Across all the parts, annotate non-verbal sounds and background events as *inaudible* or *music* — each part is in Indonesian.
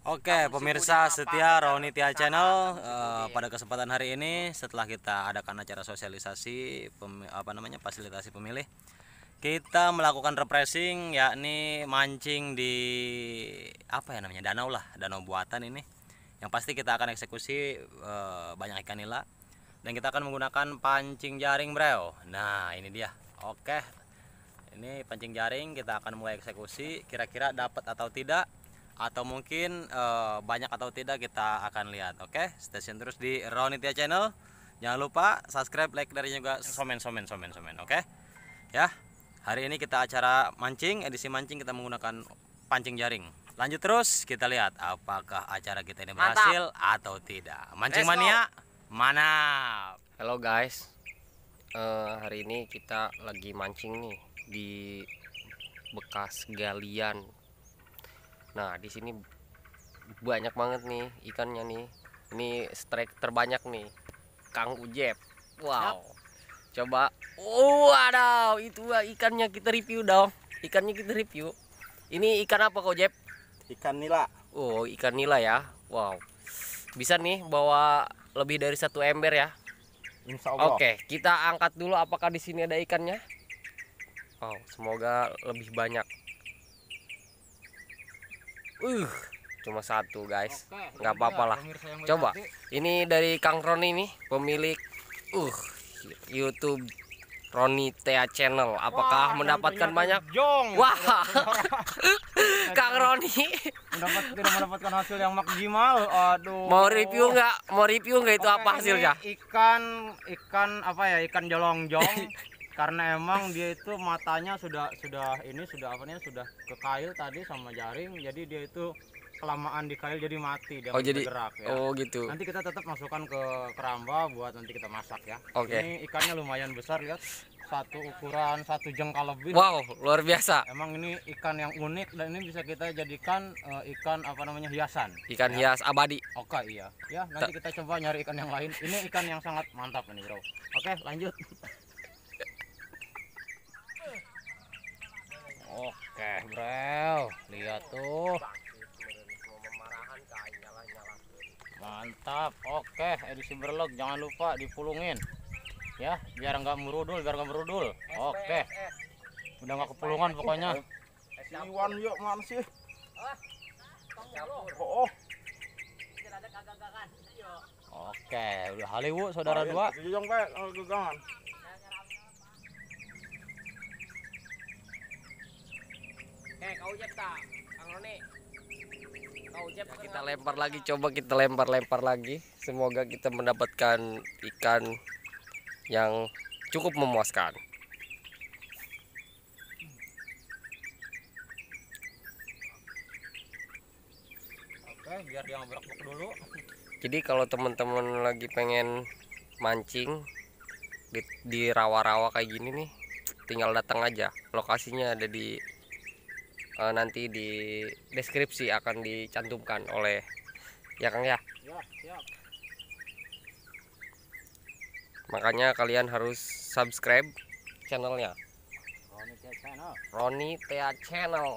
Oke okay, pemirsa setia Roni Tia Channel uh, pada kesempatan hari ini setelah kita adakan acara sosialisasi pem, apa namanya fasilitasi pemilih kita melakukan repressing yakni mancing di apa ya namanya danau lah danau buatan ini yang pasti kita akan eksekusi uh, banyak ikan nila dan kita akan menggunakan pancing jaring breo nah ini dia oke okay. ini pancing jaring kita akan mulai eksekusi kira-kira dapat atau tidak atau mungkin uh, banyak atau tidak kita akan lihat. Oke, okay? tune terus di Ronitia Channel. Jangan lupa subscribe, like dari juga somen somen somen somen. Oke, okay? ya. Hari ini kita acara mancing, edisi mancing kita menggunakan pancing jaring. Lanjut terus kita lihat apakah acara kita ini berhasil Mantap. atau tidak. Mancing Let's mania, mana hello guys, uh, hari ini kita lagi mancing nih di bekas galian nah di sini banyak banget nih ikannya nih ini strike terbanyak nih Kang Ujep wow Yep. coba oh ada itu ikannya kita review dong ikannya kita review ini ikan apa kau Jep ikan nila oh ikan nila ya wow bisa nih bawa lebih dari satu ember ya Insya Allah. Oke, kita angkat dulu apakah di sini ada ikannya. Oh, semoga lebih banyak uh cuma satu guys nggak apa-apa lah coba ini dari Kang Roni ini pemilik uh YouTube Roni Tea Channel apakah wah, mendapatkan banyak jong wah *laughs* Kang Roni mendapat, tidak mendapatkan hasil yang maksimal aduh mau review nggak mau review nggak itu Oke, apa hasilnya ikan ikan apa ya ikan jolong jong *laughs* karena emang dia itu matanya sudah sudah ini sudah apa nih sudah ke kail tadi sama jaring jadi dia itu kelamaan di kail jadi mati dia oh, jadi, bergerak ya. Oh gitu. Nanti kita tetap masukkan ke keramba buat nanti kita masak ya. Oke. Okay. Ini ikannya lumayan besar lihat satu ukuran satu jengkal lebih. Wow luar biasa. Emang ini ikan yang unik dan ini bisa kita jadikan uh, ikan apa namanya hiasan. Ikan ya. hias abadi. Oke okay, iya. Ya nanti kita coba nyari ikan yang lain. Ini ikan yang sangat mantap ini bro. Oke lanjut. *laughs* Oke, Brel. Lihat tuh. Mantap. Oke, edisi berlog jangan lupa dipulungin. Ya, biar nggak merudul, biar nggak merudul. Oke. Udah nggak kepulungan pokoknya. Iwan yuk mana sih? Oh. Oke, udah Hollywood saudara dua. Jangan gegangan. eh kau tak kang kau ya, kita lempar lagi coba kita lempar lempar lagi semoga kita mendapatkan ikan yang cukup memuaskan Oke, biar dia ngobrol dulu. Jadi kalau teman-teman lagi pengen mancing di rawa-rawa kayak gini nih, tinggal datang aja. Lokasinya ada di uh, nanti di deskripsi akan dicantumkan oleh ya Kang ya. ya siap. Makanya kalian harus subscribe channelnya. Roni Tia Channel. Roni Tia Channel.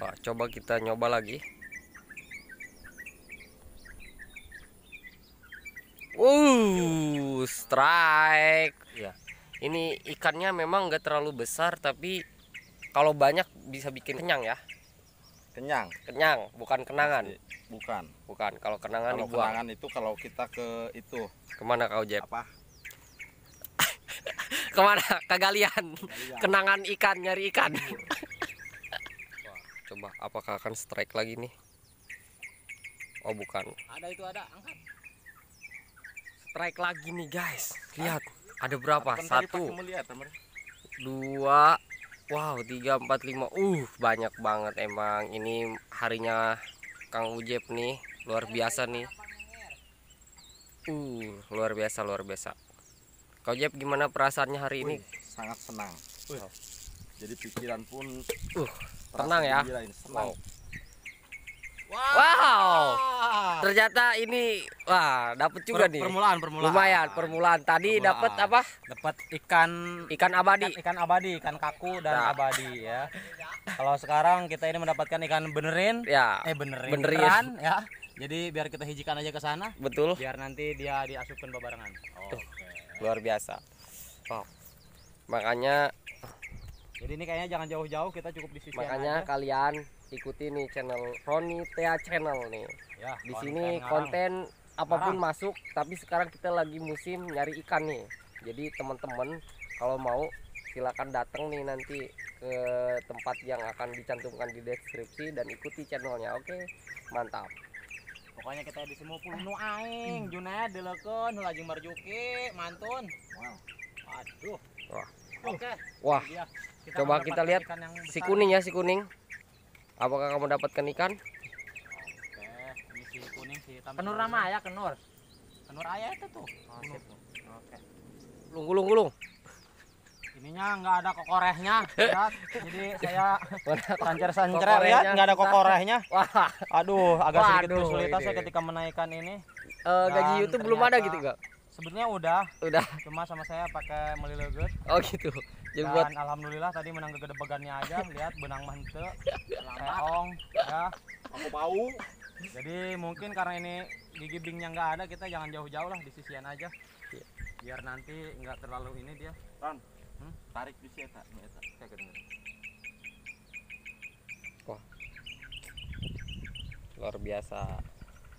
Wah, coba kita nyoba lagi. Uh, strike. Ya. Ini ikannya memang nggak terlalu besar tapi kalau banyak bisa bikin kenyang ya. Kenyang. Kenyang, bukan kenangan. Bukan. Bukan. Kalau kenangan kalau dibuang. kenangan itu kalau kita ke itu. Kemana kau Jep? Apa? *laughs* Kemana? Kegalian. Kegalian. Kenangan ikan nyari ikan. Coba apakah akan strike lagi nih? Oh bukan. Ada itu ada, angkat strike lagi nih guys lihat ada berapa satu dua wow tiga empat lima uh banyak banget emang ini harinya Kang Ujep nih luar biasa nih uh luar biasa luar biasa Kang Ujep gimana perasaannya hari ini sangat senang jadi pikiran pun uh tenang ya senang. Wow. wow. Ternyata ini wah, dapat juga per, nih. Permulaan, permulaan. Lumayan, permulaan. Tadi dapat apa? Dapat ikan ikan abadi. Ikan, ikan abadi, ikan kaku dan nah. abadi ya. Kalau sekarang kita ini mendapatkan ikan benerin, ya. eh benerin, benerin. Beneran, ya. Jadi biar kita hijikan aja ke sana. Betul. Biar nanti dia diasupkan bebarengan. Oh, Luar biasa. Wow. Oh. Makanya jadi ini kayaknya jangan jauh-jauh, kita cukup di sisi Makanya aja. Ya. kalian ikuti nih channel Roni Tea Channel nih. Ya, di sini konten apapun ngarang. masuk, tapi sekarang kita lagi musim nyari ikan nih. Jadi teman-teman kalau mau silakan datang nih nanti ke tempat yang akan dicantumkan di deskripsi dan ikuti channelnya. Oke, mantap. Pokoknya kita di semua puluh nu aing, hmm. juna ya, deleken, marjuki, mantun. Wow. Aduh. Wah. Oke. Wah. Iya, kita Coba kita lihat si kuning ya, si kuning. Apakah kamu dapatkan ikan? Oke, si kuning si Kenur nama ya, kenur. Kenur ayah itu tuh. Oh, gitu. Oke. Lung Ininya nggak ada kokorehnya, ya. Jadi saya sancer-sancer ya, nggak ada kokorehnya. Wah. Aduh, agak sedikit kesulitan saya ketika menaikkan ini. Uh, gaji YouTube belum ada gitu, nggak? Sebenarnya udah. Udah. Cuma sama saya pakai melilogut. Oh gitu. Dan buat alhamdulillah tadi menang kegedebegannya aja *laughs* lihat benang mante leong ya aku bau jadi mungkin karena ini gigi bingnya nggak ada kita jangan jauh-jauh lah di sisian aja iya. biar nanti nggak terlalu ini dia Ron hmm? tarik di sini tak saya kedengeran wah luar biasa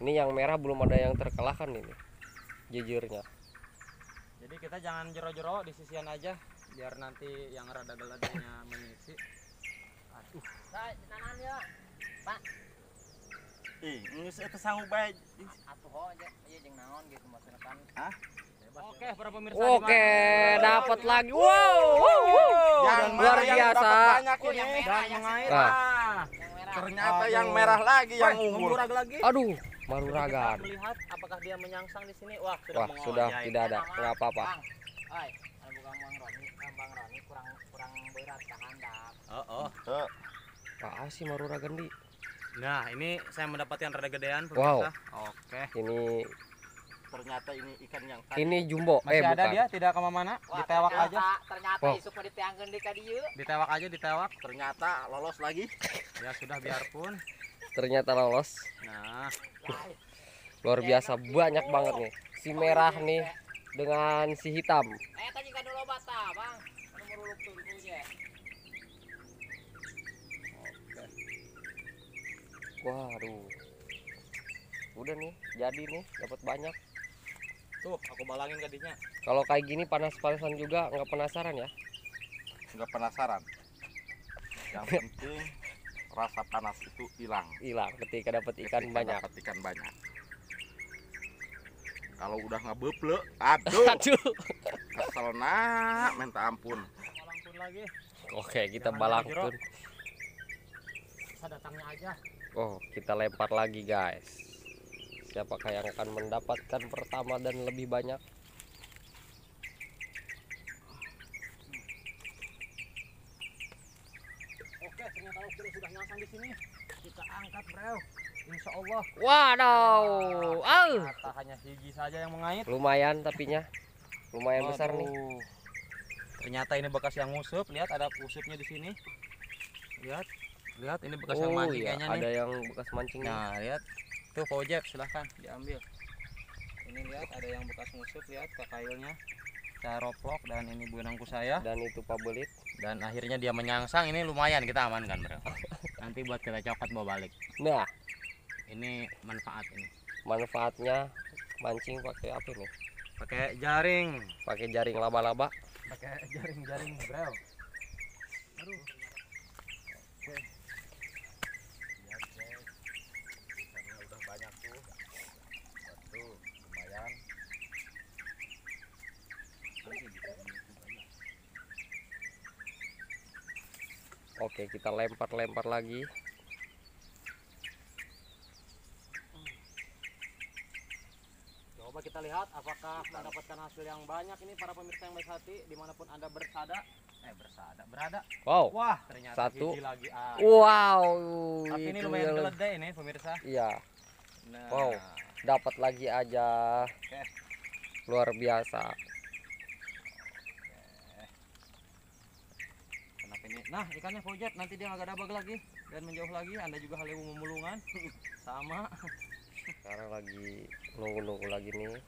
ini yang merah belum ada yang terkelahkan ini jujurnya jadi kita jangan jero-jero di sisian aja biar nanti yang rada geladanya mengisi aduh saya nanan ya pak ih ngus itu eh, sanggup baik atuh aja iya jeng naon gitu maksudnya kan ah Oke, para pemirsa. Oke, dapat lagi. Wow, wow, wow. Yang luar biasa. Banyak oh, ini. Yang merah, yang mengair. Nah. Ah. Yang merah. Ternyata Aduh. yang merah lagi, yang ungu. lagi. Aduh, baru raga. Melihat apakah dia menyangsang di sini? Wah, sudah Wah, sudah iya, tidak iya. ada. Tidak apa-apa. Oh, oh. oh. Pak Asi Marura Gendi. Nah, ini saya mendapatkan rada gedean pemirsa. Wow. Oke. Ini ternyata ini ikan yang tadi. Ini jumbo. Eh, Masih eh, ada bukan. dia tidak ke mana ditewak ternyata, aja. Ternyata wow. isuk diteang gendi ka dieu. Ditewak aja ditewak. Ternyata lolos lagi. *laughs* ya sudah biarpun. Ternyata lolos. Nah. Luar biasa banyak banget nih. Si merah nih dengan si hitam. Eh, tadi kan dulu bata, Bang. Nomor waduh udah nih jadi nih dapat banyak tuh aku balangin gadinya. kalau kayak gini panas-panasan juga nggak penasaran ya nggak penasaran yang *laughs* penting rasa panas itu hilang hilang ketika dapat ikan ketika banyak Dapet ikan banyak kalau udah nggak beble aduh, *laughs* aduh. kesel nak minta ampun oke kita balangkun datangnya aja Oh kita lempar lagi guys Siapakah yang akan mendapatkan pertama dan lebih banyak Oke ternyata oke sudah nyangsang di sini Kita angkat bro Insyaallah. Waduh. Waduh wow. Kata hanya hiji saja yang mengait Lumayan tapinya Lumayan Waduh. besar nih Ternyata ini bekas yang ngusup. Lihat ada usupnya di sini Lihat lihat ini bekas oh, yang mancing iya, kayaknya ada nih yang bekas mancing nah lihat tuh kojek silahkan diambil ini lihat ada yang bekas musuh lihat ke kailnya saya dan ini buenangku saya dan itu pabelit dan akhirnya dia menyangsang ini lumayan kita amankan bro *laughs* nanti buat kita copot bawa balik nah ini manfaat ini manfaatnya mancing pakai apa nih pakai jaring pakai jaring laba-laba pakai jaring-jaring bro aduh Oke, kita lempar-lempar lagi. Coba kita lihat apakah kita mendapatkan hasil yang banyak ini para pemirsa yang baik hati dimanapun anda bersada. Eh bersada, berada. Wow. Wah, ternyata satu lagi. Ah. Wow. Tapi ini lumayan geledek ini pemirsa. Iya. Nah. Wow, dapat lagi aja. Oke. Luar biasa. Nah ikannya pojat nanti dia agak dabag lagi dan menjauh lagi. Anda juga halewu memulungan *laughs* sama. Sekarang lagi nunggu-nunggu lagi nih.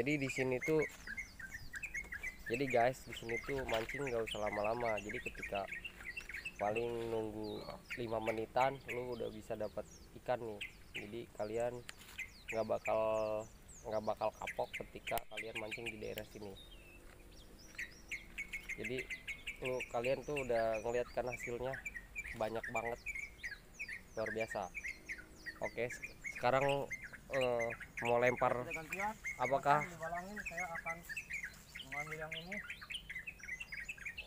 Jadi di sini tuh jadi guys di sini tuh mancing nggak usah lama-lama. Jadi ketika paling nunggu 5 menitan lu udah bisa dapat ikan nih. Jadi kalian nggak bakal nggak bakal kapok ketika kalian mancing di daerah sini. Jadi lu kalian tuh udah ngeliat kan hasilnya banyak banget luar biasa oke sekarang uh, mau lempar apakah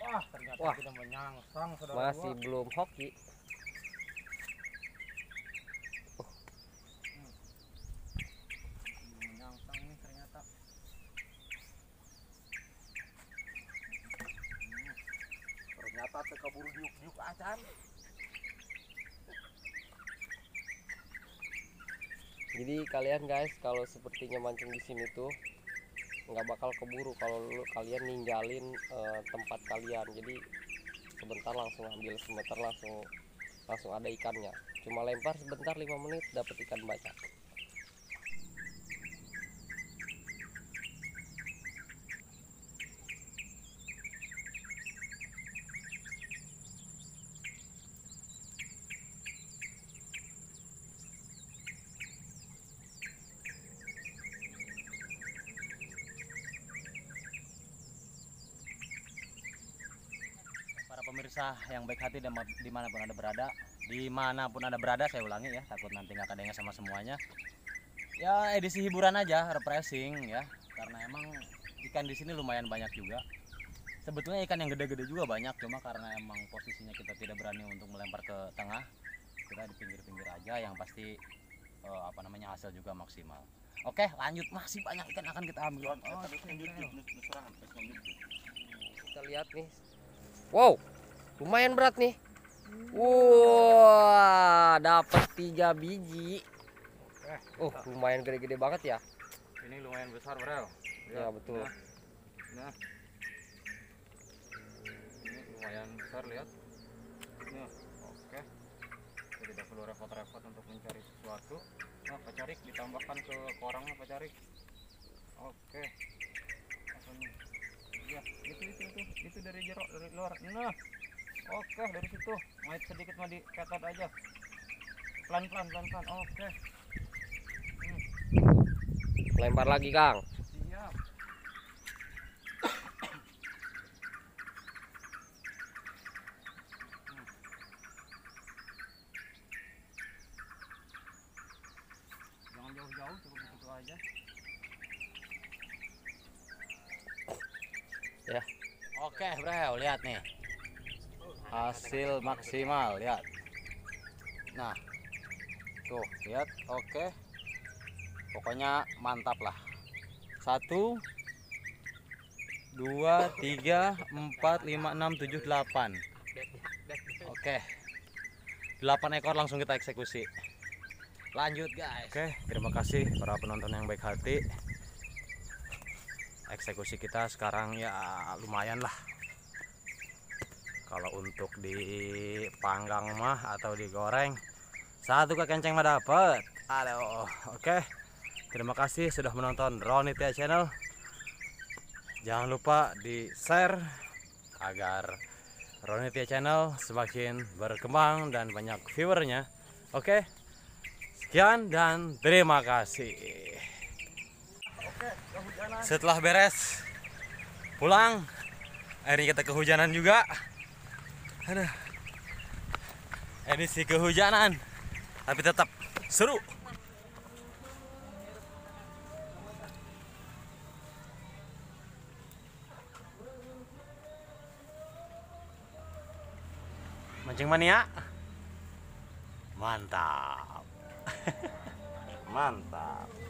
wah ternyata wah, tidak menyangsang masih dua. belum hoki teh kaburu diuk-diuk acan. Jadi kalian guys kalau sepertinya mancing di sini tuh nggak bakal keburu kalau kalian ninggalin uh, tempat kalian. Jadi sebentar langsung ambil sebentar langsung langsung ada ikannya. Cuma lempar sebentar 5 menit dapat ikan banyak. pemirsa yang baik hati dan dimanapun anda berada dimanapun anda berada saya ulangi ya takut nanti nggak kedengar sama semuanya ya edisi hiburan aja refreshing ya karena emang ikan di sini lumayan banyak juga sebetulnya ikan yang gede-gede juga banyak cuma karena emang posisinya kita tidak berani untuk melempar ke tengah kita di pinggir-pinggir aja yang pasti eh, apa namanya hasil juga maksimal oke lanjut masih banyak ikan akan kita ambil oh, kita lihat nih Wow. Lumayan berat nih. Wah, wow, dapat tiga biji. Oh, lumayan gede-gede banget ya. Ini lumayan besar, Bro. Ya, ya betul. Nah. nah. Ini lumayan besar, lihat. Nah, oke. Jadi tidak perlu repot-repot untuk mencari sesuatu. Nah, Pak ditambahkan ke korangnya Pak Carik. Oke. Langsung. Ya, itu itu itu. Itu dari jeruk dari luar. Nah oke dari situ naik sedikit mau diketat aja pelan pelan pelan pelan oke hmm. lempar lagi kang hasil maksimal lihat nah tuh lihat oke pokoknya mantap lah satu dua tiga empat lima enam tujuh delapan oke delapan ekor langsung kita eksekusi lanjut guys oke terima kasih para penonton yang baik hati eksekusi kita sekarang ya lumayan lah untuk dipanggang mah atau digoreng satu ke kenceng mah dapet. oke okay. terima kasih sudah menonton Ronitia channel jangan lupa di share agar Ronitia channel semakin berkembang dan banyak viewernya oke okay. sekian dan terima kasih setelah beres pulang akhirnya kita kehujanan juga Aduh. Ini sih kehujanan, tapi tetap seru. Mancing mania. Mantap. *laughs* Mantap.